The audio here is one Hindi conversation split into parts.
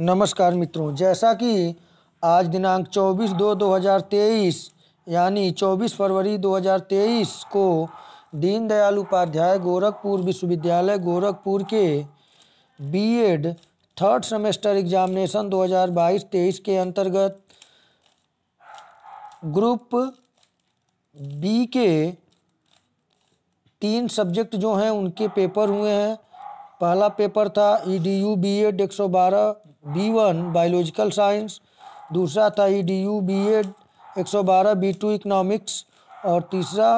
नमस्कार मित्रों जैसा कि आज दिनांक 24 दो 2023 यानी 24 फरवरी 2023 को दीनदयाल उपाध्याय गोरखपुर विश्वविद्यालय गोरखपुर के बीएड थर्ड सेमेस्टर एग्जामिनेशन 2022-23 के अंतर्गत ग्रुप बी के तीन सब्जेक्ट जो हैं उनके पेपर हुए हैं पहला पेपर था E D U B Ed एक सौ बारह बी वन बायोलॉजिकल साइंस दूसरा था E D U B Ed एक सौ बारह बी टू इकनॉमिक्स और तीसरा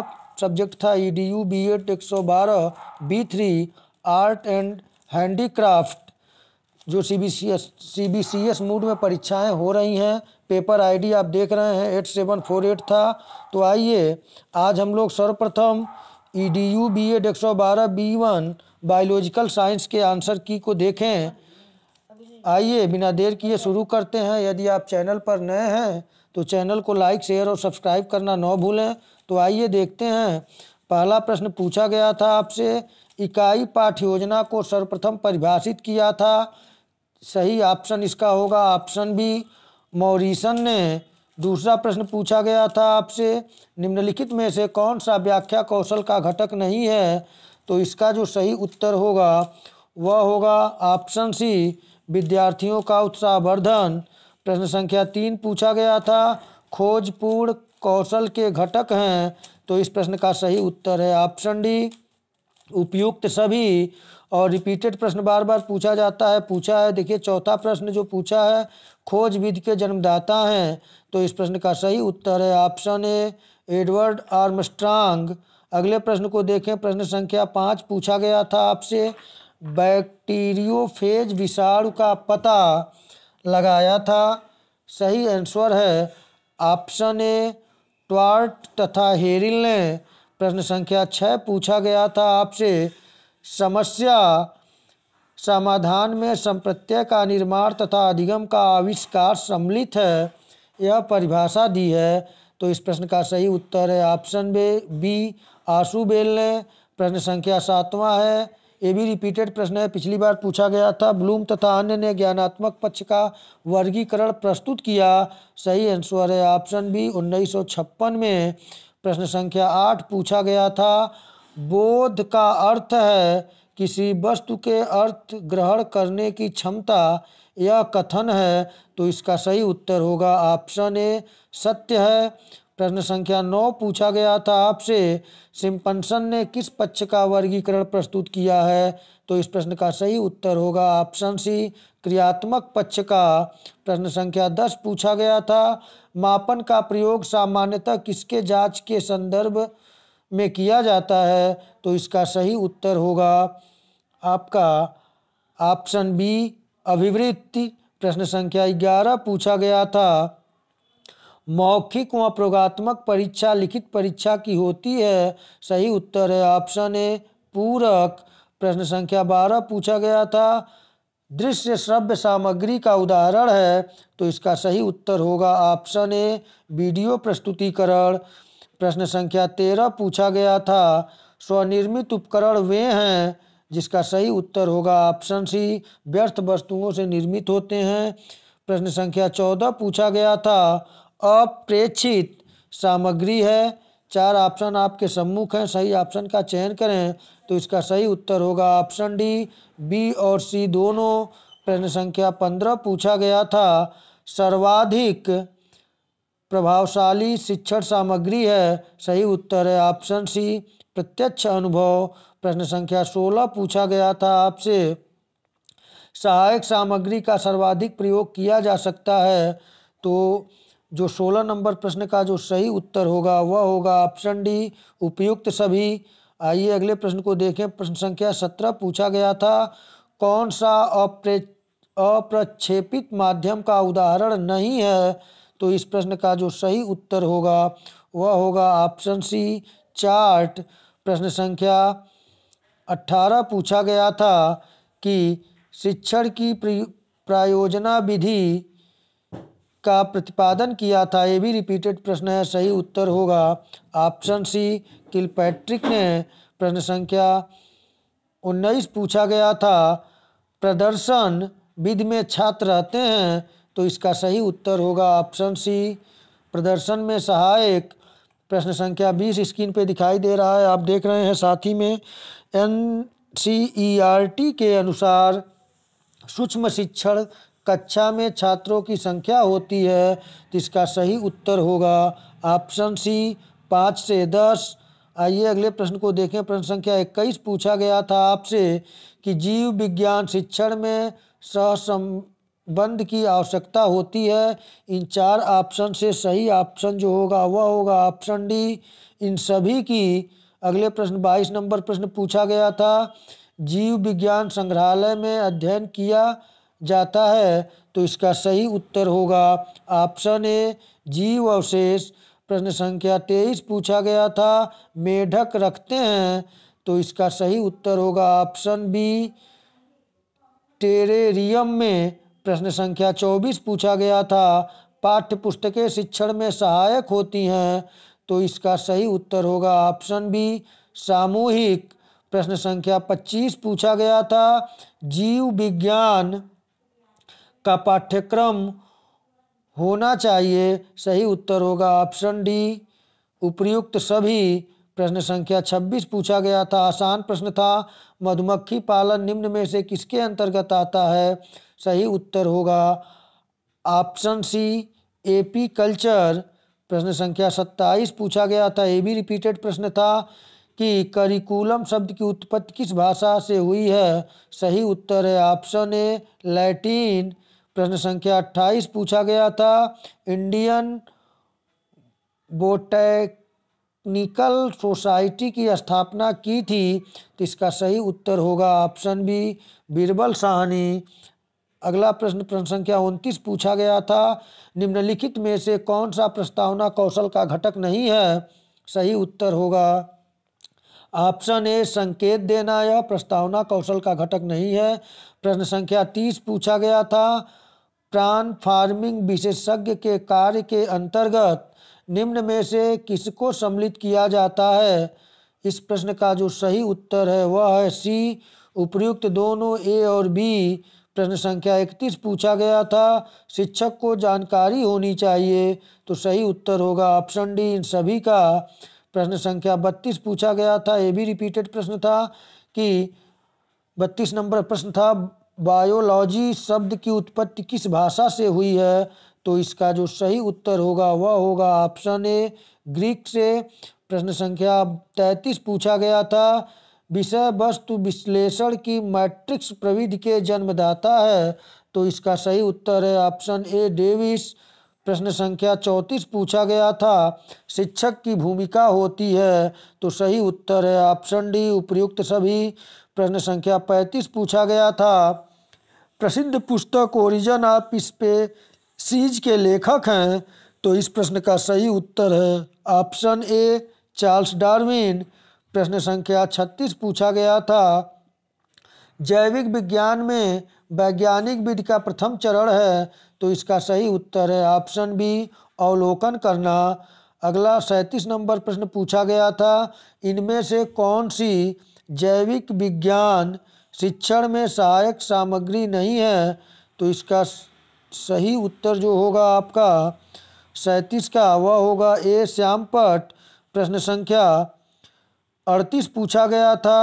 सब्जेक्ट था E D U B Ed एक सौ बारह B three art and handicraft जो C B C S C B C S mode में परीक्षाएँ हो रही हैं पेपर आईडी आप देख रहे हैं एट सेवन फोर एट था तो आइए आज हम लोग सर्वप्रथम E D U B Ed एक सौ बारह बी वन बायोलॉजिकल साइंस के आंसर की को देखें आइए बिना देर किए शुरू करते हैं यदि आप चैनल पर नए हैं तो चैनल को लाइक शेयर और सब्सक्राइब करना ना भूलें तो आइए देखते हैं पहला प्रश्न पूछा गया था आपसे इकाई पाठ योजना को सर्वप्रथम परिभाषित किया था सही ऑप्शन इसका होगा ऑप्शन बी मॉरिसन ने दूसरा प्रश्न पूछा गया था आपसे निम्नलिखित में से कौन सा व्याख्या कौशल का घटक नहीं है तो इसका जो सही उत्तर होगा वह होगा ऑप्शन सी विद्यार्थियों का उत्साहवर्धन प्रश्न संख्या तीन पूछा गया था खोजपूर्ण कौशल के घटक हैं तो इस प्रश्न का सही उत्तर है ऑप्शन डी उपयुक्त सभी और रिपीटेड प्रश्न बार बार पूछा जाता है पूछा है देखिए चौथा प्रश्न जो पूछा है खोजविद के जन्मदाता हैं तो इस प्रश्न का सही उत्तर है ऑप्शन ए एडवर्ड आर्मस्ट्रांग अगले प्रश्न को देखें प्रश्न संख्या पाँच पूछा गया था आपसे बैक्टीरियोफेज विषाणु का पता लगाया था सही आंसर है ऑप्शन ए ट्वार्ट तथा हेरिल ने प्रश्न संख्या छः पूछा गया था आपसे समस्या समाधान में संप्रत्यय का निर्माण तथा अधिगम का आविष्कार सम्मिलित है यह परिभाषा दी है तो इस प्रश्न का सही उत्तर है ऑप्शन बे बी आशु बेल ने प्रश्न संख्या सातवां है ये भी रिपीटेड प्रश्न है पिछली बार पूछा गया था ब्लूम तथा अन्य ने ज्ञानात्मक पक्ष का वर्गीकरण प्रस्तुत किया सही आंसर है ऑप्शन बी उन्नीस में प्रश्न संख्या आठ पूछा गया था बोध का अर्थ है किसी वस्तु के अर्थ ग्रहण करने की क्षमता यह कथन है तो इसका सही उत्तर होगा ऑप्शन ए सत्य है प्रश्न संख्या नौ पूछा गया था आपसे सिंपनसन ने किस पक्ष का वर्गीकरण प्रस्तुत किया है तो इस प्रश्न का सही उत्तर होगा ऑप्शन सी क्रियात्मक पक्ष का प्रश्न संख्या दस पूछा गया था मापन का प्रयोग सामान्यतः किसके जांच के संदर्भ में किया जाता है तो इसका सही उत्तर होगा आपका ऑप्शन बी अभिवृत्ति प्रश्न संख्या ग्यारह पूछा गया था मौखिक व प्रयोगात्मक परीक्षा लिखित परीक्षा की होती है सही उत्तर है ऑप्शन ए पूरक प्रश्न संख्या बारह पूछा गया था दृश्य श्रव्य सामग्री का उदाहरण है तो इसका सही उत्तर होगा ऑप्शन ए वीडियो प्रस्तुतिकरण प्रश्न संख्या तेरह पूछा गया था स्वनिर्मित उपकरण वे हैं जिसका सही उत्तर होगा ऑप्शन सी व्यर्थ वस्तुओं से निर्मित होते हैं प्रश्न संख्या चौदह पूछा गया था अप्रेक्षित सामग्री है चार ऑप्शन आपके सम्मुख हैं सही ऑप्शन का चयन करें तो इसका सही उत्तर होगा ऑप्शन डी बी और सी दोनों प्रश्न संख्या पंद्रह पूछा गया था सर्वाधिक प्रभावशाली शिक्षण सामग्री है सही उत्तर है ऑप्शन सी प्रत्यक्ष अनुभव प्रश्न संख्या सोलह पूछा गया था आपसे सहायक सामग्री का सर्वाधिक प्रयोग किया जा सकता है तो जो 16 नंबर प्रश्न का जो सही उत्तर होगा वह होगा ऑप्शन डी उपयुक्त सभी आइए अगले प्रश्न को देखें प्रश्न संख्या सत्रह पूछा गया था कौन सा अप्रे अप्रक्षेपित माध्यम का उदाहरण नहीं है तो इस प्रश्न का जो सही उत्तर होगा वह होगा ऑप्शन सी चार्ट प्रश्न संख्या अट्ठारह पूछा गया था कि शिक्षण की प्रायोजना विधि का प्रतिपादन किया था ये भी रिपीटेड प्रश्न है सही उत्तर होगा ऑप्शन सी किलपैट्रिक ने प्रश्न संख्या उन्नीस पूछा गया था प्रदर्शन विधि में छात्र रहते हैं तो इसका सही उत्तर होगा ऑप्शन सी प्रदर्शन में सहायक प्रश्न संख्या बीस स्क्रीन पे दिखाई दे रहा है आप देख रहे हैं साथ ही में N C E R T के अनुसार सूक्ष्म शिक्षण कक्षा में छात्रों की संख्या होती है तो इसका सही उत्तर होगा ऑप्शन सी पाँच से दस आइए अगले प्रश्न को देखें प्रश्न संख्या इक्कीस पूछा गया था आपसे कि जीव विज्ञान शिक्षण में सहसंबंध की आवश्यकता होती है इन चार ऑप्शन से सही ऑप्शन जो होगा वह होगा ऑप्शन डी इन सभी की अगले प्रश्न बाईस नंबर प्रश्न पूछा गया था जीव विज्ञान संग्रहालय में अध्ययन किया जाता है तो इसका सही उत्तर होगा ऑप्शन ए जीव अवशेष प्रश्न संख्या तेईस पूछा गया था मेढक रखते हैं तो इसका सही उत्तर होगा ऑप्शन बी टेरेरियम में प्रश्न संख्या चौबीस पूछा गया था पाठ्य पुस्तकें शिक्षण में सहायक होती हैं तो इसका सही उत्तर होगा ऑप्शन बी सामूहिक प्रश्न संख्या पच्चीस पूछा गया था जीव विज्ञान का पाठ्यक्रम होना चाहिए सही उत्तर होगा ऑप्शन डी उपयुक्त सभी प्रश्न संख्या 26 पूछा गया था आसान प्रश्न था मधुमक्खी पालन निम्न में से किसके अंतर्गत आता है सही उत्तर होगा ऑप्शन सी एपी कल्चर प्रश्न संख्या 27 पूछा गया था ये भी रिपीटेड प्रश्न था कि करिकुलम शब्द की उत्पत्ति किस भाषा से हुई है सही उत्तर है ऑप्शन ए लैटिन प्रश्न संख्या अट्ठाईस पूछा गया था इंडियन बोटेनिकल सोसाइटी की स्थापना की थी तो इसका सही उत्तर होगा ऑप्शन बी बीरबल साहनी अगला प्रश्न प्रश्न संख्या उनतीस पूछा गया था निम्नलिखित में से कौन सा प्रस्तावना कौशल का घटक नहीं है सही उत्तर होगा ऑप्शन ए संकेत देना यह प्रस्तावना कौशल का घटक नहीं है प्रश्न संख्या तीस पूछा गया था फार्मिंग विशेषज्ञ के कार्य के अंतर्गत निम्न में से किसको सम्मिलित किया जाता है इस प्रश्न का जो सही उत्तर है वह है सी उपयुक्त दोनों ए और बी प्रश्न संख्या इकतीस पूछा गया था शिक्षक को जानकारी होनी चाहिए तो सही उत्तर होगा ऑप्शन डी इन सभी का प्रश्न संख्या बत्तीस पूछा गया था ये भी रिपीटेड प्रश्न था कि बत्तीस नंबर प्रश्न था बायोलॉजी शब्द की उत्पत्ति किस भाषा से हुई है तो इसका जो सही उत्तर होगा वह होगा ऑप्शन ए ग्रीक से प्रश्न संख्या तैंतीस पूछा गया था विषय वस्तु विश्लेषण की मैट्रिक्स प्रविधि के जन्मदाता है तो इसका सही उत्तर है ऑप्शन ए डेविस प्रश्न संख्या चौंतीस पूछा गया था शिक्षक की भूमिका होती है तो सही उत्तर है ऑप्शन डी उपयुक्त सभी प्रश्न संख्या पैंतीस पूछा गया था प्रसिद्ध पुस्तक ओरिजन ऑफ स्पेसीज के लेखक हैं तो इस प्रश्न का सही उत्तर है ऑप्शन ए चार्ल्स डार्विन प्रश्न संख्या छत्तीस पूछा गया था जैविक विज्ञान में वैज्ञानिक विधि का प्रथम चरण है तो इसका सही उत्तर है ऑप्शन बी अवलोकन करना अगला सैंतीस नंबर प्रश्न पूछा गया था इनमें से कौन सी जैविक विज्ञान शिक्षण में सहायक सामग्री नहीं है तो इसका सही उत्तर जो होगा आपका सैंतीस का वह होगा ए श्यामपट प्रश्न संख्या अड़तीस पूछा गया था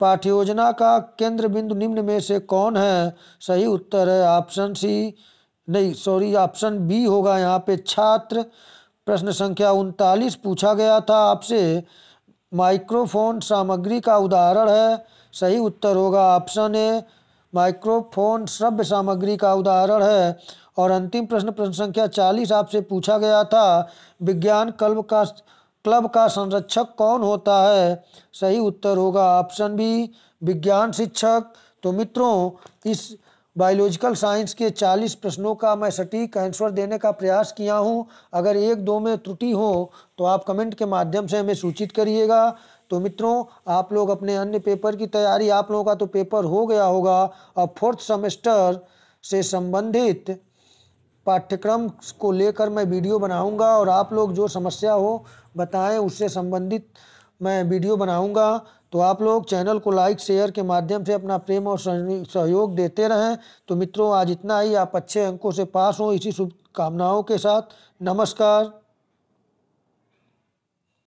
पाठ्य योजना का केंद्र बिंदु निम्न में से कौन है सही उत्तर है ऑप्शन सी नहीं सॉरी ऑप्शन बी होगा यहाँ पे छात्र प्रश्न संख्या उनतालीस पूछा गया था आपसे माइक्रोफोन सामग्री का उदाहरण है सही उत्तर होगा ऑप्शन ए माइक्रोफोन श्रव्य सामग्री का उदाहरण है और अंतिम प्रश्न प्रश्न संख्या चालीस आपसे पूछा गया था विज्ञान क्लब का क्लब का संरक्षक कौन होता है सही उत्तर होगा ऑप्शन बी विज्ञान शिक्षक तो मित्रों इस बायोलॉजिकल साइंस के 40 प्रश्नों का मैं सटीक आंसर देने का प्रयास किया हूं अगर एक दो में त्रुटि हो तो आप कमेंट के माध्यम से हमें सूचित करिएगा तो मित्रों आप लोग अपने अन्य पेपर की तैयारी आप लोगों का तो पेपर हो गया होगा अब फोर्थ सेमेस्टर से संबंधित पाठ्यक्रम को लेकर मैं वीडियो बनाऊंगा और आप लोग जो समस्या हो बताएं उससे संबंधित मैं वीडियो बनाऊंगा तो आप लोग चैनल को लाइक शेयर के माध्यम से अपना प्रेम और सहयोग देते रहें तो मित्रों आज इतना ही आप अच्छे अंकों से पास हों इसी शुभकामनाओं के साथ नमस्कार